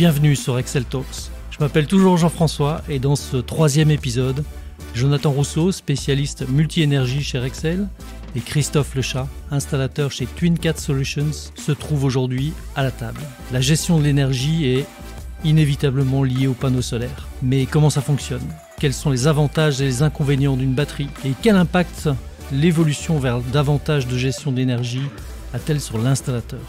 bienvenue sur Excel Talks. Je m'appelle toujours Jean-François et dans ce troisième épisode, Jonathan Rousseau, spécialiste multi-énergie chez Rexel, et Christophe Lechat, installateur chez TwinCat Solutions, se trouvent aujourd'hui à la table. La gestion de l'énergie est inévitablement liée aux panneaux solaires. Mais comment ça fonctionne Quels sont les avantages et les inconvénients d'une batterie Et quel impact l'évolution vers davantage de gestion d'énergie a-t-elle sur l'installateur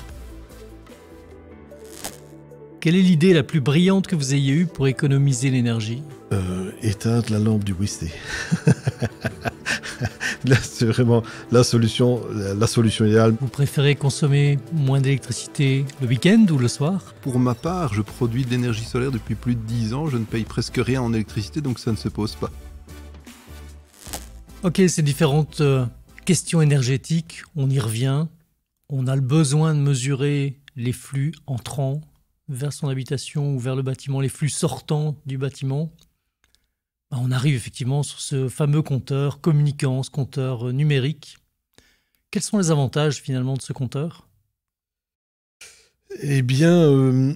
quelle est l'idée la plus brillante que vous ayez eue pour économiser l'énergie euh, Éteindre la lampe du Wisté. c'est vraiment la solution, la solution idéale. Vous préférez consommer moins d'électricité le week-end ou le soir Pour ma part, je produis de l'énergie solaire depuis plus de 10 ans. Je ne paye presque rien en électricité, donc ça ne se pose pas. Ok, ces différentes euh, questions énergétiques, on y revient. On a le besoin de mesurer les flux entrants vers son habitation ou vers le bâtiment, les flux sortants du bâtiment, bah, on arrive effectivement sur ce fameux compteur communicant, ce compteur euh, numérique. Quels sont les avantages finalement de ce compteur Eh bien, euh,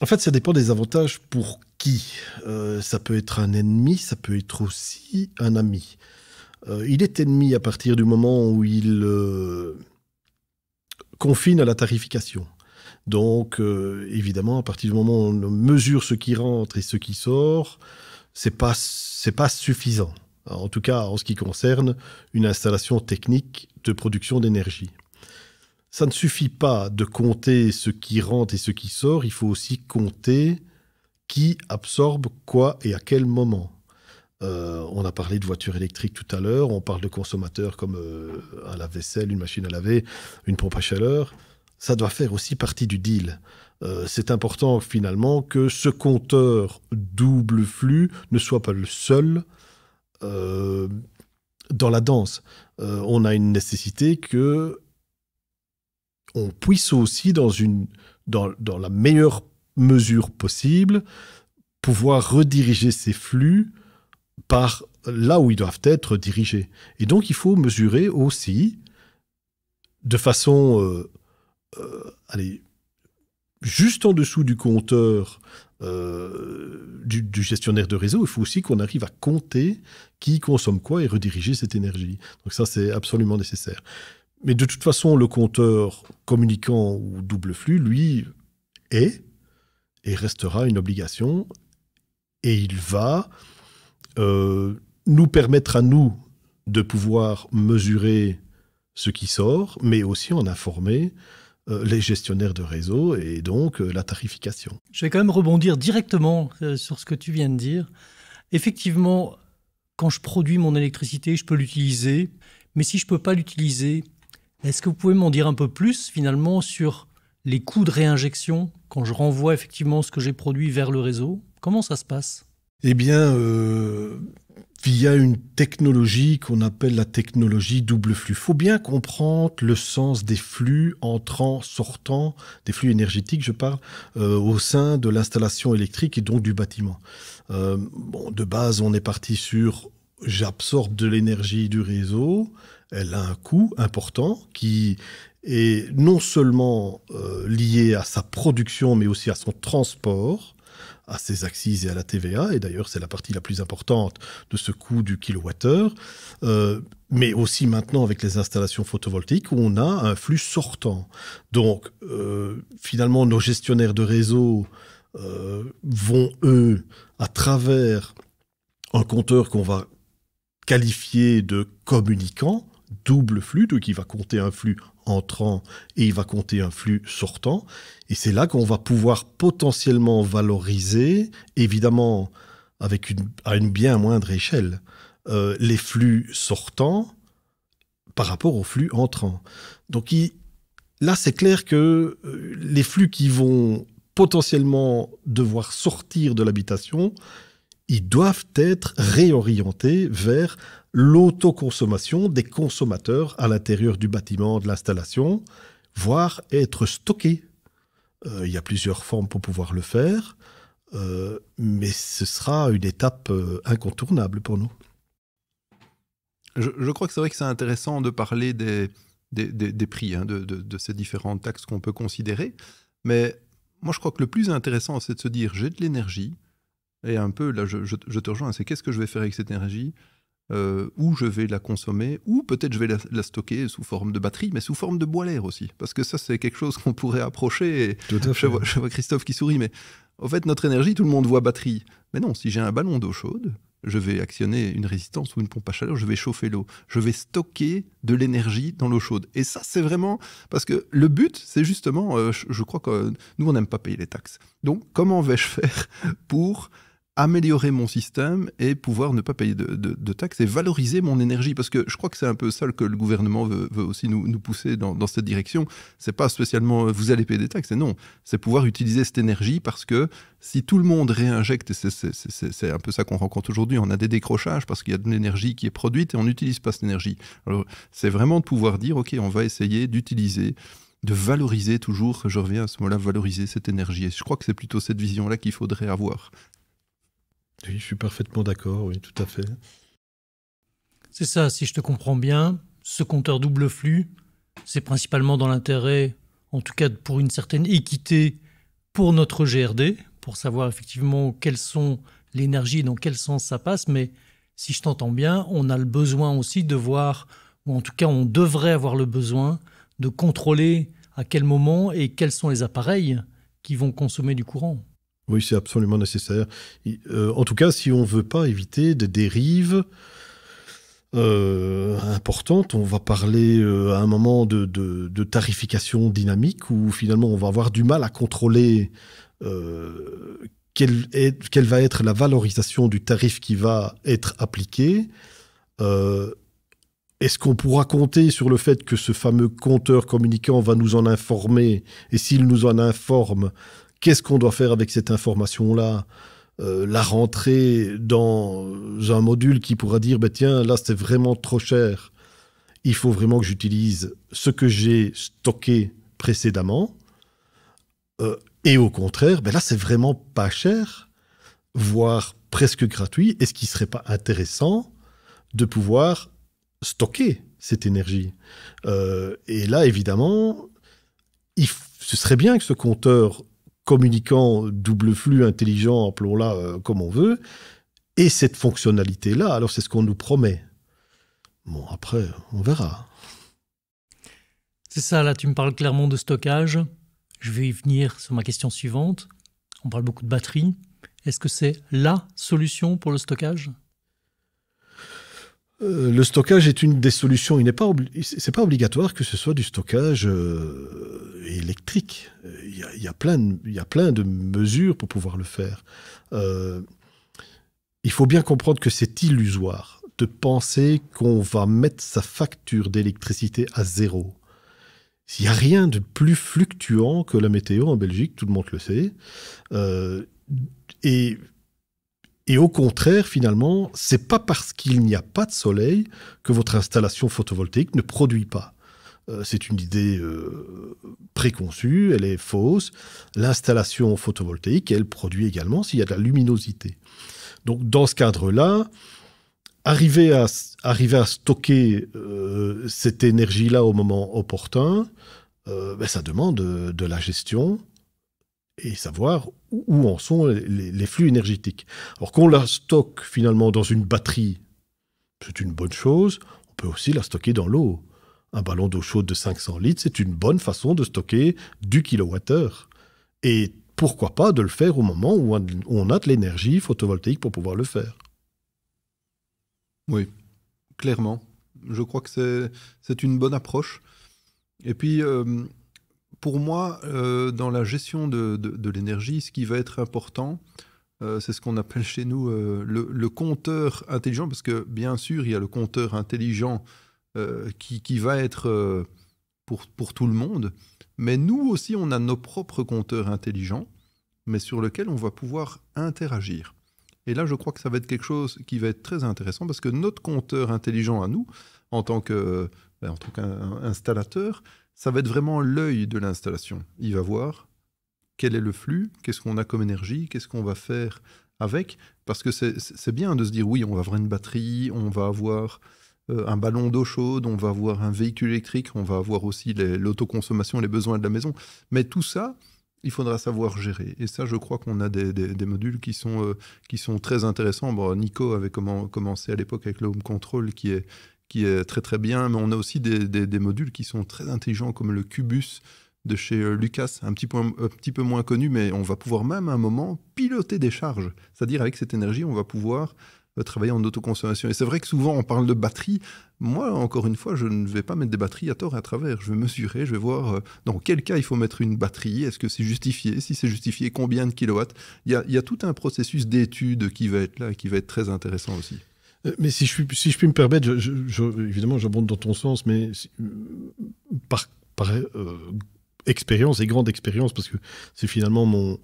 en fait, ça dépend des avantages pour qui. Euh, ça peut être un ennemi, ça peut être aussi un ami. il est ennemi à partir du moment où il confine à la tarification. Donc, euh, évidemment, à partir du moment où on mesure ce qui rentre et ce qui sort, c'est pas c'est pas suffisant. En tout cas, en ce qui concerne une installation technique de production d'énergie. Ça ne suffit pas de compter ce qui rentre et ce qui sort. Il faut aussi compter qui absorbe quoi et à quel moment. Euh, on a parlé de voitures électriques tout à l'heure, on parle de consommateurs comme euh, un lave-vaisselle, une machine à laver, une pompe à chaleur ça doit faire aussi partie du deal. Euh, c'est important finalement que ce compteur double flux ne soit pas le seul euh, dans la danse. Euh, on a une nécessité que on puisse aussi dans une dans, dans la meilleure mesure possible pouvoir rediriger ces flux par là où ils doivent être dirigés. Et donc il faut mesurer aussi de façon euh, allez, juste en dessous du compteur euh, du, gestionnaire de réseau, il faut aussi qu'on arrive à compter qui consomme quoi et rediriger cette énergie. Donc ça, c'est absolument nécessaire. Mais de toute façon, le compteur communicant ou double flux, lui, est et restera une obligation et il va euh, nous permettre à nous de pouvoir mesurer ce qui sort, mais aussi en informer euh, les gestionnaires de réseau et donc euh, la tarification. Je vais quand même rebondir directement euh, sur ce que tu viens de dire. Effectivement, quand je produis mon électricité, je peux l'utiliser, mais si je ne peux pas l'utiliser, est-ce que vous pouvez m'en dire un peu plus finalement sur les coûts de réinjection quand je renvoie effectivement ce que j'ai produit vers le réseau Comment ça se passe eh bien, via une technologie qu'on appelle la technologie double flux. Faut bien comprendre le sens des flux entrant, sortant, des flux énergétiques, je parle, euh, au sein de l'installation électrique et donc du bâtiment. Euh, de base, on est parti sur j'absorbe de l'énergie du réseau, elle a un coût important qui est non seulement euh, lié à sa production, mais aussi à son transport à ses axes et à la TVA, et d'ailleurs c'est la partie la plus importante de ce coût du kilowattheure, euh, mais aussi maintenant avec les installations photovoltaïques où on a un flux sortant. Donc euh, finalement nos gestionnaires de réseau euh, vont eux à travers un compteur qu'on va qualifier de communicant, double flux, donc il va compter un flux entrant et il va compter un flux sortant. Et c'est là qu'on va pouvoir potentiellement valoriser, évidemment avec à une bien moindre échelle, euh, les flux sortants par rapport aux flux entrants. Donc là, c'est clair que euh, les flux qui vont potentiellement devoir sortir de l'habitation, ils doivent être réorientés vers l'autoconsommation des consommateurs à l'intérieur du bâtiment, de l'installation, voire être stocké. Euh, il y a plusieurs formes pour pouvoir le faire, euh, mais ce sera une étape euh, incontournable pour nous. Je, crois que c'est vrai que c'est intéressant de parler des, prix, hein, de, ces différentes taxes qu'on peut considérer, mais moi je crois que le plus intéressant c'est de se dire j'ai de l'énergie, et un peu là je te rejoins, c'est qu'est-ce que je vais faire avec cette énergie euh, où je vais la consommer, ou peut-être je vais la, stocker sous forme de batterie, mais sous forme de l'air aussi. Parce que ça, c'est quelque chose qu'on pourrait approcher. Je, vois, Christophe qui sourit, mais en fait, notre énergie, tout le monde voit batterie. Mais non, si j'ai un ballon d'eau chaude, je vais actionner une résistance ou une pompe à chaleur, je vais chauffer l'eau, je vais stocker de l'énergie dans l'eau chaude. Et ça, c'est vraiment parce que le but, c'est justement, euh, je, crois que nous, on n'aime pas payer les taxes. Donc, comment vais-je faire pour améliorer mon système et pouvoir ne pas payer de, taxes et valoriser mon énergie. Parce que je crois que c'est un peu ça que le gouvernement veut, aussi nous, pousser dans, cette direction. C'est pas spécialement euh, vous allez payer des taxes, et non, c'est pouvoir utiliser cette énergie parce que si tout le monde réinjecte, et c'est un peu ça qu'on rencontre aujourd'hui, on a des décrochages parce qu'il y a de l'énergie qui est produite et on n'utilise pas cette énergie. Alors c'est vraiment de pouvoir dire, ok, on va essayer d'utiliser de valoriser toujours, je reviens à ce mot-là, valoriser cette énergie. Et je crois que c'est plutôt cette vision-là qu'il faudrait avoir je suis parfaitement d'accord, oui, tout à fait. C'est ça, si je te comprends bien, ce compteur double flux, c'est principalement dans l'intérêt, en tout cas pour une certaine équité pour notre GRD, pour savoir effectivement quelles sont l'énergie, dans quel sens ça passe, mais si je t'entends bien, on a le besoin aussi de voir, ou en tout cas on devrait avoir le besoin de contrôler à quel moment et quels sont les appareils qui vont consommer du courant. Oui, c'est absolument nécessaire. Euh, en tout cas, si on ne veut pas éviter des dérives euh, importantes, on va parler euh, à un moment de, tarification dynamique où finalement on va avoir du mal à contrôler quelle, quelle, va être la valorisation du tarif qui va être appliqué. Est-ce qu'on pourra compter sur le fait que ce fameux compteur communicant va nous en informer Et s'il nous en informe, qu'est-ce qu'on doit faire avec cette information-là euh, la rentrer dans un module qui pourra dire bah, tiens, là, c'est vraiment trop cher. Il faut vraiment que j'utilise ce que j'ai stocké précédemment. Euh, et au contraire, bah, là, c'est vraiment pas cher, voire presque gratuit. Est-ce qu'il ne serait pas intéressant de pouvoir stocker cette énergie euh, Et là, évidemment, il ce serait bien que ce compteur communiquant double flux intelligent, appelons-la euh, comme on veut, et cette fonctionnalité-là, alors c'est ce qu'on nous promet. Bon, après, on verra. C'est ça, là, tu me parles clairement de stockage. Je vais y venir sur ma question suivante. On parle beaucoup de batterie. Est-ce que c'est la solution pour le stockage euh, le stockage est une des solutions. Il n'est pas, c'est pas obligatoire que ce soit du stockage euh, électrique. Il y, a, plein de, il y a plein de mesures pour pouvoir le faire. Euh, il faut bien comprendre que c'est illusoire de penser qu'on va mettre sa facture d'électricité à zéro. Il n'y a rien de plus fluctuant que la météo en Belgique, tout le monde le sait. et et au contraire, finalement, c'est pas parce qu'il n'y a pas de soleil que votre installation photovoltaïque ne produit pas. Euh, c'est une idée euh, préconçue, elle est fausse. L'installation photovoltaïque, elle produit également s'il y a de la luminosité. Donc dans ce cadre-là, arriver à, arriver à stocker euh, cette énergie-là au moment opportun, ben, ça demande de, de la gestion, et savoir où en sont les, flux énergétiques. Alors qu'on la stocke finalement dans une batterie, c'est une bonne chose, on peut aussi la stocker dans l'eau. Un ballon d'eau chaude de 500 litres, c'est une bonne façon de stocker du kilowattheure. Et pourquoi pas de le faire au moment où on a de l'énergie photovoltaïque pour pouvoir le faire Oui, clairement. Je crois que c'est une bonne approche. Et puis, euh, pour moi, euh, dans la gestion de, de, l'énergie, ce qui va être important, euh, c'est ce qu'on appelle chez nous euh, le, compteur intelligent, parce que bien sûr, il y a le compteur intelligent qui, qui, va être pour, pour tout le monde, mais nous aussi, on a nos propres compteurs intelligents, mais sur lesquels on va pouvoir interagir. Et là, je crois que ça va être quelque chose qui va être très intéressant, parce que notre compteur intelligent à nous, en tant qu'installateur, ben, ça va être vraiment l'œil de l'installation. Il va voir quel est le flux, qu'est-ce qu'on a comme énergie, qu'est-ce qu'on va faire avec, parce que c'est bien de se dire oui, on va avoir une batterie, on va avoir euh, un ballon d'eau chaude, on va avoir un véhicule électrique, on va avoir aussi l'autoconsommation, les, besoins de la maison, mais tout ça, il faudra savoir gérer. Et ça, je crois qu'on a des, modules qui sont, euh, qui sont très intéressants. Nico avait comment, commencé à l'époque avec le control, qui est, qui est très très bien, mais on a aussi des, modules qui sont très intelligents comme le Cubus de chez euh, Lucas, un petit, peu, un petit peu moins connu, mais on va pouvoir même à un moment piloter des charges. C'est-à-dire avec cette énergie, on va pouvoir euh, travailler en autoconsommation. Et c'est vrai que souvent on parle de batterie. Moi, encore une fois, je ne vais pas mettre des batteries à tort et à travers. Je vais mesurer, je vais voir euh, dans quel cas il faut mettre une batterie, est-ce que c'est justifié, si c'est justifié, combien de kilowatts. Il y, a, il y a tout un processus d'étude qui va être là et qui va être très intéressant aussi. Euh, mais si je, si je puis me permettre, je, évidemment, j'abonde dans ton sens, mais euh, par, euh, expérience et grande expérience, parce que c'est finalement mon,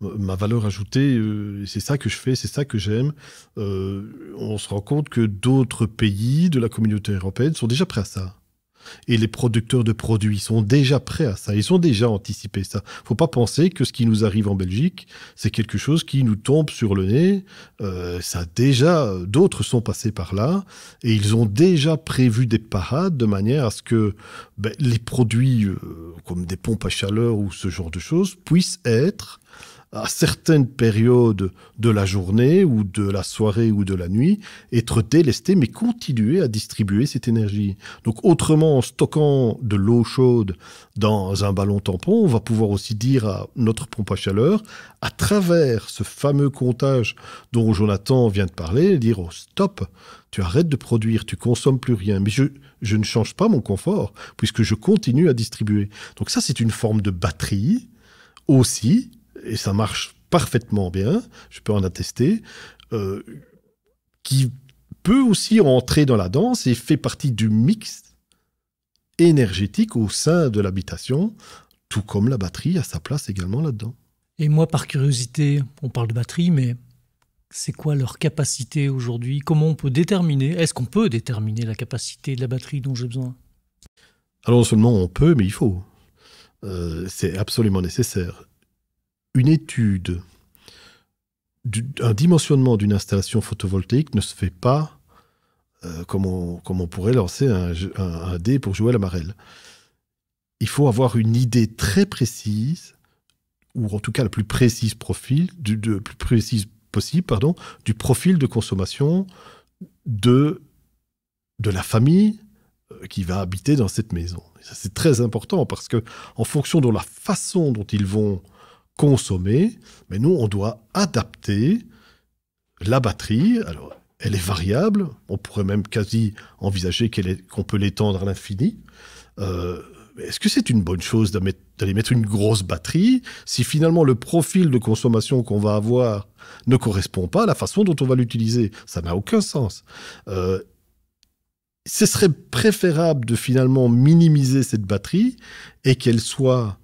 ma valeur ajoutée, c'est ça que je fais, c'est ça que j'aime. on se rend compte que d'autres pays de la communauté européenne sont déjà prêts à ça et les producteurs de produits sont déjà prêts à ça. Ils ont déjà anticipé ça. Faut pas penser que ce qui nous arrive en Belgique, c'est quelque chose qui nous tombe sur le nez. Euh, ça déjà, d'autres sont passés par là et ils ont déjà prévu des parades de manière à ce que ben, les produits euh, comme des pompes à chaleur ou ce genre de choses, puissent être à certaines périodes de la journée ou de la soirée ou de la nuit, être délestées, mais continuer à distribuer cette énergie. Donc autrement, en stockant de l'eau chaude dans un ballon tampon, on va pouvoir aussi dire à notre pompe à chaleur, à travers ce fameux comptage dont Jonathan vient de parler, dire oh, stop, tu arrêtes de produire, tu consommes plus rien, mais je, je ne change pas mon confort puisque je continue à distribuer. Donc ça, c'est une forme de batterie aussi, et ça marche parfaitement bien, je peux en attester, euh, qui peut aussi entrer dans la danse et fait partie du mix énergétique au sein de l'habitation, tout comme la batterie a sa place également là-dedans. Et moi, par curiosité, on parle de batterie, mais c'est quoi leur capacité aujourd'hui Comment on peut déterminer Est-ce qu'on peut déterminer la capacité de la batterie dont j'ai besoin Alors seulement on peut, mais il faut. Euh, c'est absolument nécessaire. Une étude, d'un un dimensionnement d'une installation photovoltaïque ne se fait pas euh, comme, on, pourrait lancer un, dé pour jouer à la marelle. Il faut avoir une idée très précise, ou en tout cas la plus précise profil, du, de, plus précise possible pardon, du profil de consommation de, de la famille euh, qui va habiter dans cette maison. C'est très important parce que en fonction de la façon dont ils vont consommer, mais ben, nous on doit adapter la batterie. Alors elle est variable, on pourrait même quasi envisager qu'on peut l'étendre à l'infini. Euh, est-ce que c'est une bonne chose d'aller mettre une grosse batterie si finalement le profil de consommation qu'on va avoir ne correspond pas à la façon dont on va l'utiliser Ça n'a aucun sens. Euh, ce serait préférable de finalement minimiser cette batterie et qu'elle soit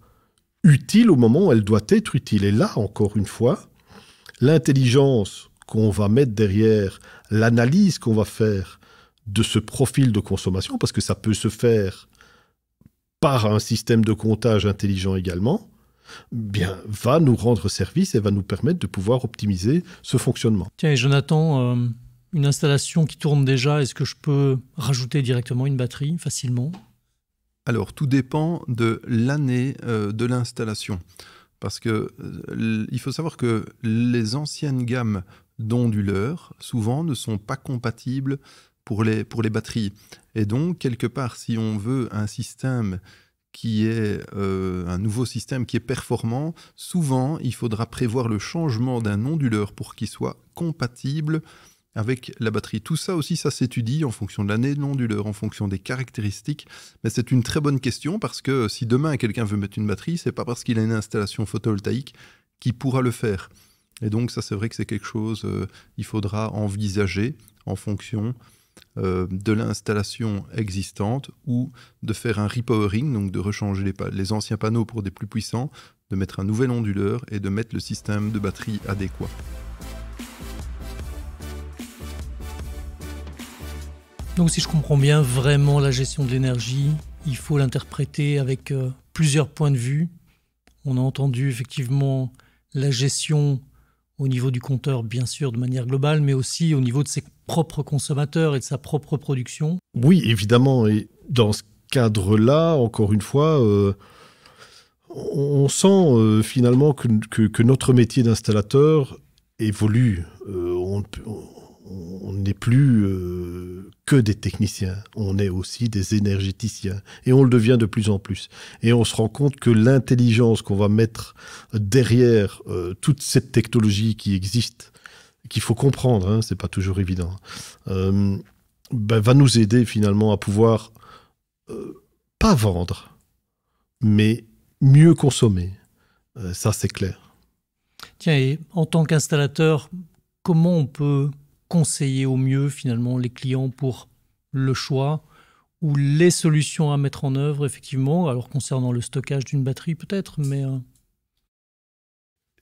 utile au moment où elle doit être utile. Et là, encore une fois, l'intelligence qu'on va mettre derrière l'analyse qu'on va faire de ce profil de consommation, parce que ça peut se faire par un système de comptage intelligent également, bien, va nous rendre service et va nous permettre de pouvoir optimiser ce fonctionnement. Tiens, et Jonathan, euh, une installation qui tourne déjà, est-ce que je peux rajouter directement une batterie facilement Alors, tout dépend de l'année euh, de l'installation. Parce que euh, faut savoir que les anciennes gammes d'onduleurs, souvent, ne sont pas compatibles pour les, pour les batteries. Et donc, quelque part, si on veut un système qui est euh, un nouveau système qui est performant, souvent il faudra prévoir le changement d'un onduleur pour qu'il soit compatible avec la batterie. Tout ça aussi, ça s'étudie en fonction de l'année de l'onduleur, en fonction des caractéristiques. Mais c'est une très bonne question parce que si demain quelqu'un veut mettre une batterie, c'est pas parce qu'il a une installation photovoltaïque qu'il pourra le faire. Et donc ça, c'est vrai que c'est quelque chose qu'il euh, faudra envisager en fonction euh, de l'installation existante ou de faire un repowering, donc de rechanger les, anciens panneaux pour des plus puissants, de mettre un nouvel onduleur et de mettre le système de batterie adéquat. Donc si je comprends bien, vraiment la gestion de l'énergie, il faut l'interpréter avec euh, plusieurs points de vue. On a entendu effectivement la gestion au niveau du compteur, bien sûr, de manière globale, mais aussi au niveau de ses propres consommateurs et de sa propre production Oui, évidemment. Et dans ce cadre-là, encore une fois, euh, on sent euh, finalement que, que, notre métier d'installateur évolue. Euh, on n'est plus euh, que des techniciens, on est aussi des énergéticiens. Et on le devient de plus en plus. Et on se rend compte que l'intelligence qu'on va mettre derrière euh, toute cette technologie qui existe, qu'il faut comprendre, hein, ce n'est pas toujours évident, euh, ben, va nous aider finalement à pouvoir pas vendre, mais mieux consommer. ça, c'est clair. Tiens, et en tant qu'installateur, comment on peut conseiller au mieux finalement les clients pour le choix ou les solutions à mettre en œuvre effectivement. Alors concernant le stockage d'une batterie peut-être, mais... Euh,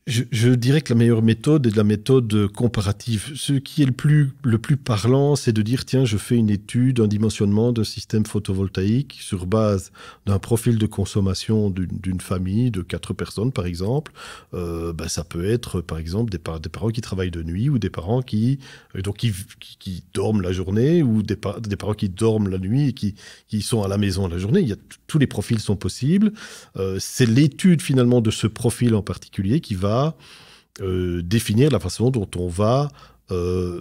je, dirais que la meilleure méthode est de la méthode comparative. Ce qui est le plus, le plus parlant, c'est de dire, tiens, je fais une étude, un dimensionnement d'un système photovoltaïque sur base d'un profil de consommation d'une famille de quatre personnes, par exemple. Euh, ben, ça peut être, par exemple, des, parents qui travaillent de nuit ou des parents qui, euh, donc qui, qui, dorment la journée ou des, des, parents qui dorment la nuit et qui, qui sont à la maison la journée. Il y a tous les profils sont possibles. Euh, c'est l'étude finalement de ce profil en particulier qui va euh, définir la façon dont on va euh,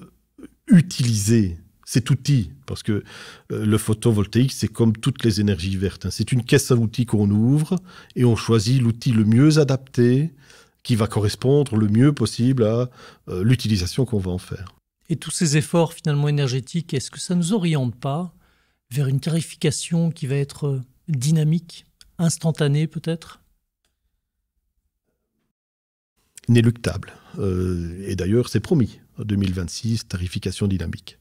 utiliser cet outil. Parce que euh, le photovoltaïque, c'est comme toutes les énergies vertes. Hein. C'est une caisse à outils qu'on ouvre et on choisit l'outil le mieux adapté qui va correspondre le mieux possible à l'utilisation qu'on va en faire. Et tous ces efforts finalement énergétiques, est-ce que ça ne nous oriente pas vers une tarification qui va être dynamique, instantanée peut-être inéluctable. Euh, et d'ailleurs, c'est promis. 2026, hein, tarification dynamique.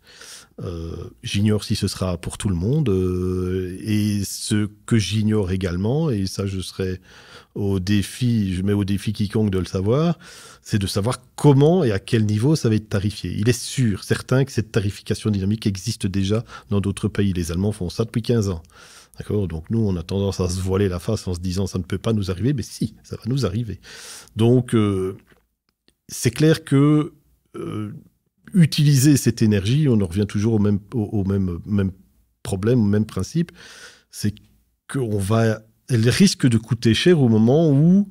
Euh, j'ignore si ce sera pour tout le monde. Euh, et ce que j'ignore également, et ça je serai au défi, je mets au défi quiconque de le savoir, c'est de savoir comment et à quel niveau ça va être tarifié. Il est sûr, certain que cette tarification dynamique existe déjà dans d'autres pays. Les Allemands font ça depuis 15 ans. Donc nous, on a tendance à se voiler la face en se disant ça ne peut pas nous arriver, mais si, ça va nous arriver. Donc euh, c'est clair que euh, utiliser cette énergie, on en revient toujours au même, même, même problème, au même principe, c'est qu'on va, elle risque de coûter cher au moment où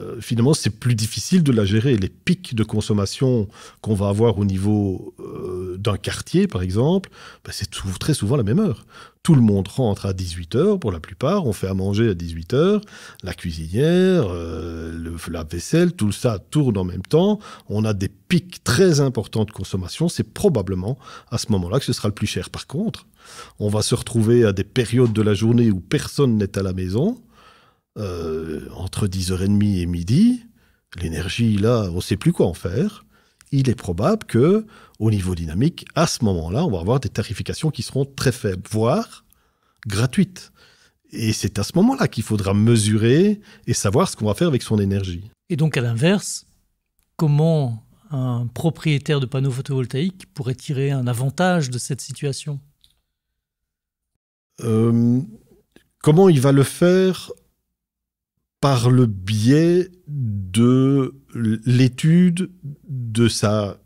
euh, finalement, c'est plus difficile de la gérer. Les pics de consommation qu'on va avoir au niveau euh, d'un quartier, par exemple, bah, c'est très souvent la même heure. Tout le monde rentre à 18h pour la plupart, on fait à manger à 18h, la cuisinière, euh, le, la vaisselle, tout ça tourne en même temps. On a des pics très importants de consommation, c'est probablement à ce moment-là que ce sera le plus cher. Par contre, on va se retrouver à des périodes de la journée où personne n'est à la maison euh, entre 10h30 et midi, l'énergie, là, on ne sait plus quoi en faire. Il est probable que, au niveau dynamique, à ce moment-là, on va avoir des tarifications qui seront très faibles, voire gratuites. Et c'est à ce moment-là qu'il faudra mesurer et savoir ce qu'on va faire avec son énergie. Et donc, à l'inverse, comment un propriétaire de panneaux photovoltaïques pourrait tirer un avantage de cette situation euh, Comment il va le faire par le biais de l'étude de sa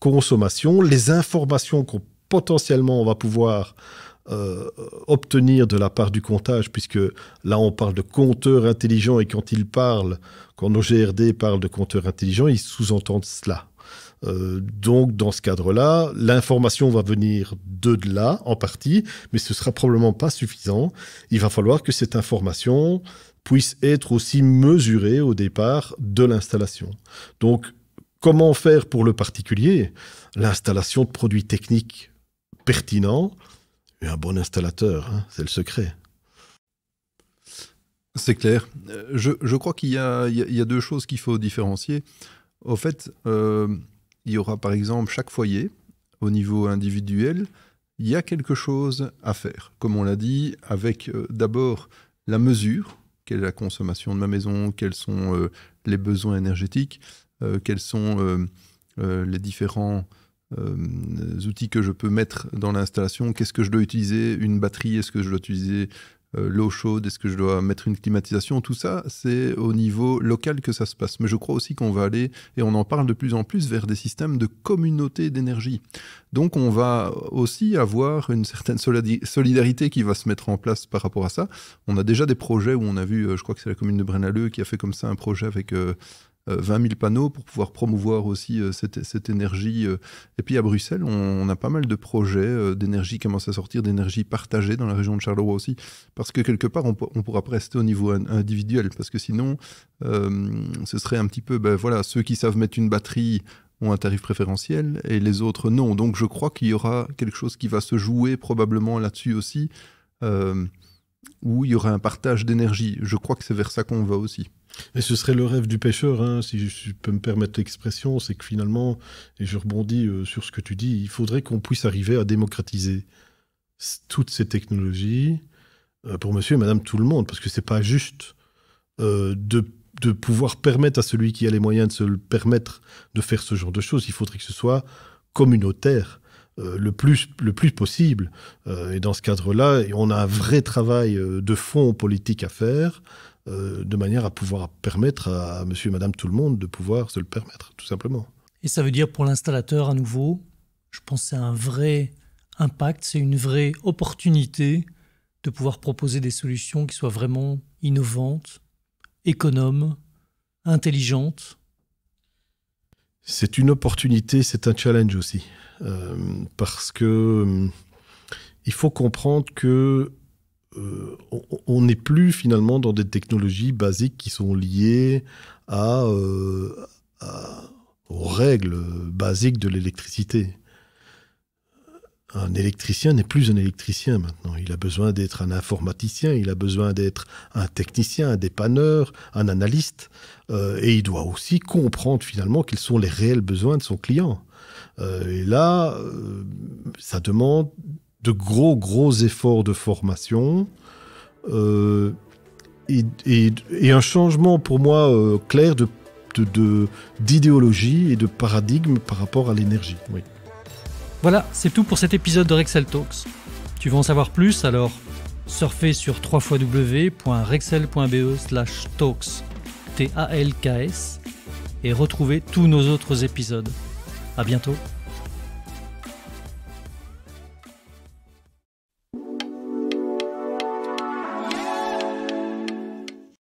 consommation, les informations qu'on potentiellement on va pouvoir euh, obtenir de la part du comptage, puisque là on parle de compteur intelligent et quand il parle, quand nos GRD parlent de compteur intelligent, ils sous-entendent cela. Euh, donc, dans ce cadre-là, l'information va venir de là, en partie, mais ce sera probablement pas suffisant. Il va falloir que cette information puisse être aussi mesurée au départ de l'installation. Donc, comment faire pour le particulier L'installation de produits techniques pertinents et un bon installateur, hein, c'est le secret. C'est clair. Euh, je, crois qu'il y, a deux choses qu'il faut différencier. Au fait, euh, il y aura par exemple chaque foyer, au niveau individuel, il y a quelque chose à faire. Comme on l'a dit, avec euh, d'abord la mesure, quelle est la consommation de ma maison, quels sont euh, les besoins énergétiques, euh, quels sont les différents outils que je peux mettre dans l'installation, qu'est-ce que je dois utiliser, une batterie, est-ce que je dois utiliser euh, l'eau chaude, est-ce que je dois mettre une climatisation, tout ça, c'est au niveau local que ça se passe. Mais je crois aussi qu'on va aller, et on en parle de plus en plus, vers des systèmes de communauté d'énergie. Donc on va aussi avoir une certaine solidarité qui va se mettre en place par rapport à ça. On a déjà des projets où on a vu, euh, je crois que c'est la commune de Brennaleux qui a fait comme ça un projet avec... Euh, 20 euh, 000 panneaux pour pouvoir promouvoir aussi euh, cette, énergie. Euh. Et puis à Bruxelles, on, a pas mal de projets d'énergie qui commencent à sortir, d'énergie partagée dans la région de Charleroi aussi, parce que quelque part, on, pourra rester au niveau individuel, parce que sinon, ce serait un petit peu, ben voilà, ceux qui savent mettre une batterie ont un tarif préférentiel et les autres non. Donc je crois qu'il y aura quelque chose qui va se jouer probablement là-dessus aussi, où il y aura un partage d'énergie. Je crois que c'est vers ça qu'on va aussi. Et ce serait le rêve du pêcheur, hein, si je peux me permettre l'expression, c'est que finalement, et je rebondis euh, sur ce que tu dis, il faudrait qu'on puisse arriver à démocratiser toutes ces technologies euh, pour monsieur et madame tout le monde, parce que ce n'est pas juste euh, de, de, pouvoir permettre à celui qui a les moyens de se le permettre de faire ce genre de choses. Il faudrait que ce soit communautaire. le plus, le plus possible. et dans ce cadre-là, on a un vrai travail de fond politique à faire, euh, de manière à pouvoir permettre à monsieur et madame tout le monde de pouvoir se le permettre, tout simplement. Et ça veut dire pour l'installateur à nouveau, je pense que c'est un vrai impact, c'est une vraie opportunité de pouvoir proposer des solutions qui soient vraiment innovantes, économes, intelligentes. C'est une opportunité, c'est un challenge aussi, euh, parce que hum, il faut comprendre que euh, on n'est plus finalement dans des technologies basiques qui sont liées euh, à, aux règles basiques de l'électricité. Un électricien n'est plus un électricien maintenant. Il a besoin d'être un informaticien, il a besoin d'être un technicien, un dépanneur, un analyste. Euh, et il doit aussi comprendre finalement quels sont les réels besoins de son client. et là, ça demande de gros, gros efforts de formation. Euh, et, un changement pour moi euh, clair de, d'idéologie et de paradigme par rapport à l'énergie. Voilà, c'est tout pour cet épisode de Rexel Talks. Tu veux en savoir plus Alors, surfez sur www.rexel.be slash talks, T-A-L-K-S, et retrouvez tous nos autres épisodes. À bientôt